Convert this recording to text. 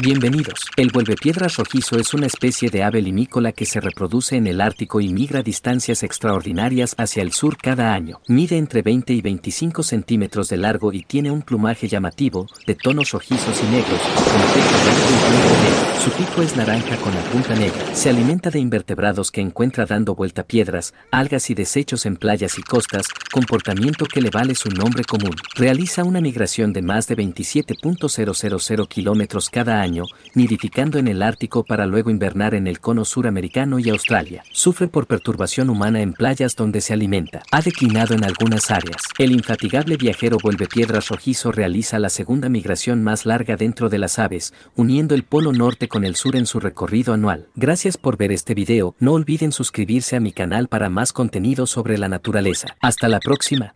Bienvenidos. El vuelvepiedras rojizo es una especie de ave limícola que se reproduce en el Ártico y migra distancias extraordinarias hacia el sur cada año. Mide entre 20 y 25 centímetros de largo y tiene un plumaje llamativo, de tonos rojizos y negros, con es naranja con la punta negra. Se alimenta de invertebrados que encuentra dando vuelta piedras, algas y desechos en playas y costas, comportamiento que le vale su nombre común. Realiza una migración de más de 27.000 kilómetros cada año, nidificando en el Ártico para luego invernar en el cono suramericano y Australia. Sufre por perturbación humana en playas donde se alimenta. Ha declinado en algunas áreas. El infatigable viajero vuelve piedras rojizo realiza la segunda migración más larga dentro de las aves, uniendo el polo norte con el sur en su recorrido anual. Gracias por ver este video, no olviden suscribirse a mi canal para más contenido sobre la naturaleza. Hasta la próxima.